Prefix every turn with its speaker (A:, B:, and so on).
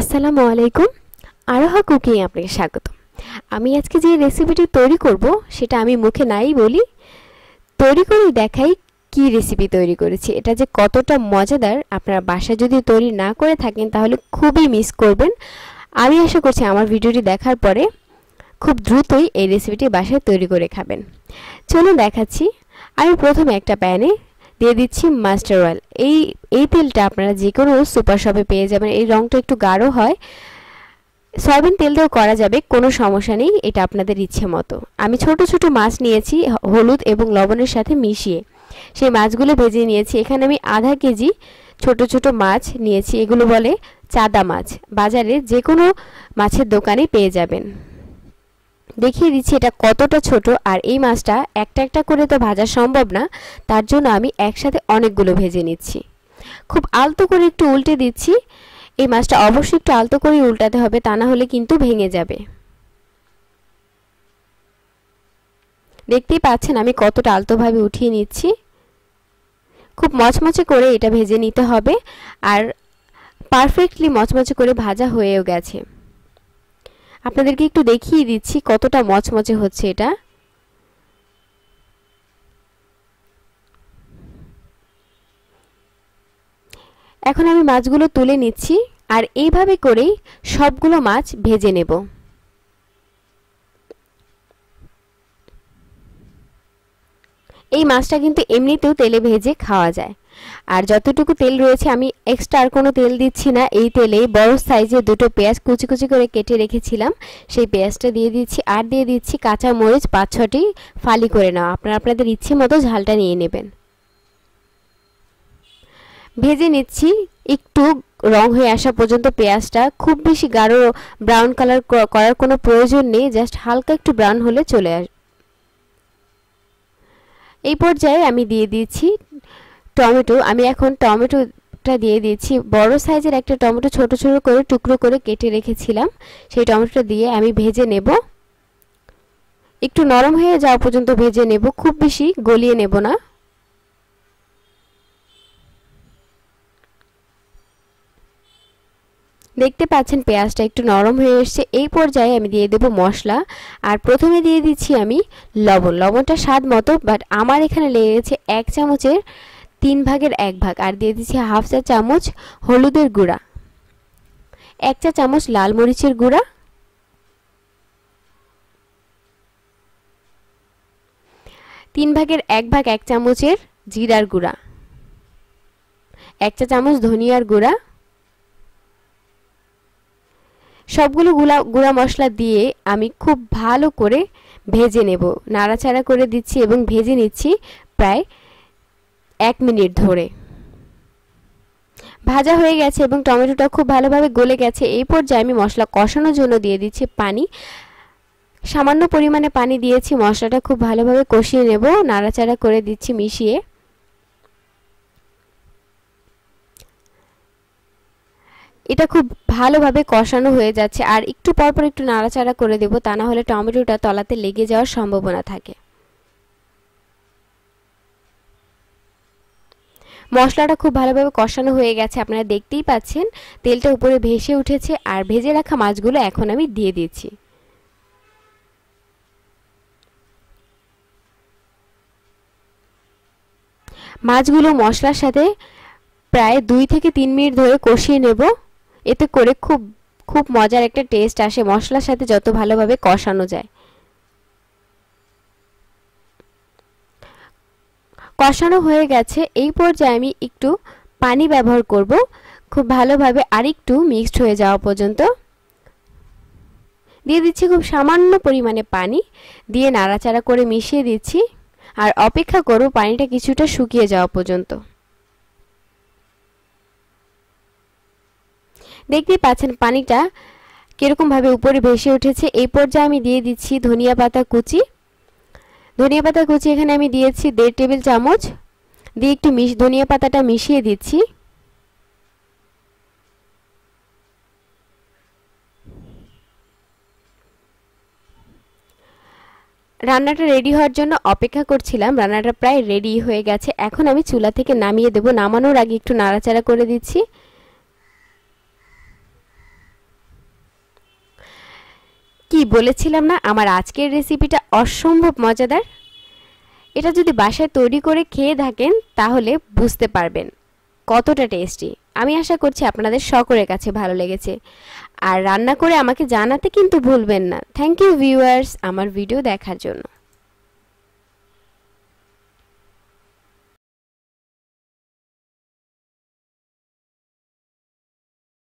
A: আসসালামু আলাইকুম আরোহা কুকিং আপনাকে স্বাগত আমি আজকে যে রেসিপিটি তৈরি করব সেটা আমি মুখে নাই বলি তৈরি করেই দেখাই কি রেসিপি তৈরি করেছি এটা যে কতটা মজাদার আপনারা বাসায় যদি তৈরি না করে থাকেন তাহলে খুবই মিস করবেন আমি আশা করছি আমার ভিডিওটি দেখার পরে খুব দ্রুতই এই রেসিপিটি বাসায় তৈরি করে খাবেন চলুন দেখাচ্ছি আমি প্রথমে একটা প্যানে দিয়ে দিচ্ছি মাস্টার অয়েল এই এই তেলটা আপনারা যে কোনো সুপার শপে পেয়ে যাবেন এই রঙটা একটু গাঢ় হয় সয়াবিন তেল দিয়েও করা যাবে কোনো সমস্যা নেই এটা আপনাদের ইচ্ছে মতো আমি ছোট ছোট মাছ নিয়েছি হলুদ এবং লবণের সাথে মিশিয়ে সেই মাছগুলো ভেজে নিয়েছি এখানে আমি আধা কেজি ছোট ছোট মাছ নিয়েছি এগুলো বলে চাদা মাছ বাজারে যে কোনো মাছের দোকানে পেয়ে যাবেন দেখিয়ে দিচ্ছি এটা কতটা ছোট আর এই মাছটা একটা একটা করে তো ভাজা সম্ভব না তার জন্য আমি একসাথে অনেকগুলো ভেজে নিচ্ছি খুব আলতো করে একটু উল্টে দিচ্ছি এই মাছটা অবশ্যই একটু আলতো করে উল্টাতে হবে তা না হলে কিন্তু ভেঙে যাবে দেখতেই পাচ্ছেন আমি কতটা আলতোভাবে উঠিয়ে নিচ্ছি খুব মচমচে করে এটা ভেজে নিতে হবে আর পারফেক্টলি মচমচে করে ভাজা হয়েও গেছে আপনাদেরকে একটু দেখিয়ে দিচ্ছি কতটা মচমচে হচ্ছে এটা এখন আমি মাছগুলো তুলে নিচ্ছি আর এইভাবে করেই সবগুলো মাছ ভেজে নেব এই মাছটা কিন্তু এমনিতেও তেলে ভেজে খাওয়া যায় আর যতটুকু তেল রয়েছে আমি এক্সট্রা আর কোনো তেল দিচ্ছি না এই তেলে বড় সাইজে দুটো পেঁয়াজ কুচি কুচি করে কেটে রেখেছিলাম সেই পেঁয়াজটা দিয়ে দিচ্ছি আর দিয়ে দিচ্ছি কাঁচা মরিচ পাঁচ ছটি ফালি করে নেওয়া আপনারা আপনাদের ইচ্ছে মতো ঝালটা নিয়ে নেবেন ভেজে নিচ্ছি একটু রং হয়ে আসা পর্যন্ত পেঁয়াজটা খুব বেশি গাঢ় ব্রাউন কালার করার কোনো প্রয়োজন নেই জাস্ট হালকা একটু ব্রাউন হলে চলে আস এই পর্যায়ে আমি দিয়ে দিয়েছি টমেটো আমি এখন টমেটোটা দিয়ে দিয়েছি বড় সাইজের একটা টমেটো ছোট ছোট করে টুকরো করে কেটে রেখেছিলাম সেই টমেটোটা দিয়ে আমি ভেজে নেব একটু নরম হয়ে যাওয়া পর্যন্ত ভেজে নেব খুব বেশি গলিয়ে নেব না দেখতে পাচ্ছেন পেঁয়াজটা একটু নরম হয়ে এসছে এই পর্যায়ে আমি দিয়ে দেব মশলা আর প্রথমে দিয়ে দিচ্ছি আমি লবণ লবণটা স্বাদ মতো বাট আমার এখানে লেগেছে এক চামচের তিন ভাগের এক ভাগ আর দিয়ে দিচ্ছি হাফ চা চামচ হলুদের গুঁড়া এক চা চামচ লাল মরিচের গুঁড়া তিন ভাগের এক ভাগ এক চামচের জিরার গুঁড়া এক চা চামচ ধনিয়ার গুঁড়া সবগুলো গুলা গুঁড়া মশলা দিয়ে আমি খুব ভালো করে ভেজে নেব নাড়াচাড়া করে দিচ্ছি এবং ভেজে নিচ্ছি প্রায় এক মিনিট ধরে ভাজা হয়ে গেছে এবং টমেটোটা খুব ভালোভাবে গলে গেছে এই পর্যায়ে আমি মশলা কষানোর জন্য দিয়ে দিচ্ছি পানি সামান্য পরিমাণে পানি দিয়েছি মশলাটা খুব ভালোভাবে কষিয়ে নেব নাড়াচাড়া করে দিচ্ছি মিশিয়ে এটা খুব ভালোভাবে কষানো হয়ে যাচ্ছে আর একটু পরপর একটু নাড়াচাড়া করে দেব তা না হলে টমেটোটা তলাতে লেগে যাওয়ার সম্ভাবনা থাকে মশলাটা খুব ভালোভাবে কষানো হয়ে গেছে আপনারা দেখতেই পাচ্ছেন তেলটা উপরে ভেসে উঠেছে আর ভেজে রাখা মাছগুলো এখন আমি দিয়ে দিয়েছি মাছগুলো মশলার সাথে প্রায় দুই থেকে তিন মিনিট ধরে কষিয়ে নেব এতে করে খুব খুব মজার একটা টেস্ট আসে মশলার সাথে যত ভালোভাবে কষানো যায় কষানো হয়ে গেছে এই পর্যায়ে আমি একটু পানি ব্যবহার করব খুব ভালোভাবে আরেকটু মিক্সড হয়ে যাওয়া পর্যন্ত দিয়ে দিচ্ছি খুব সামান্য পরিমাণে পানি দিয়ে নাড়াচাড়া করে মিশিয়ে দিচ্ছি আর অপেক্ষা করব পানিটা কিছুটা শুকিয়ে যাওয়া পর্যন্ত দেখতেই পাচ্ছেন পানিটা কীরকমভাবে উপরে ভেসে উঠেছে এই পর্যায়ে আমি দিয়ে দিচ্ছি ধনিয়া পাতা কুচি ধনিয়া পাতা কুচি এখানে আমি দিয়েছি দেড় টেবিল চামচ দিয়ে একটু মিশ ধনিয়া পাতাটা মিশিয়ে দিচ্ছি রান্নাটা রেডি হওয়ার জন্য অপেক্ষা করছিলাম রান্নাটা প্রায় রেডি হয়ে গেছে এখন আমি চুলা থেকে নামিয়ে দেব নামানোর আগে একটু নাড়াচাড়া করে দিচ্ছি কি বলেছিলাম না আমার আজকের রেসিপিটা অসম্ভব মজাদার এটা যদি বাসায় তৈরি করে খেয়ে থাকেন তাহলে বুঝতে পারবেন কতটা টেস্টি আমি আশা করছি আপনাদের সকলের কাছে ভালো লেগেছে আর রান্না করে আমাকে জানাতে কিন্তু ভুলবেন না থ্যাংক ইউ ভিউয়ার্স আমার ভিডিও দেখার জন্য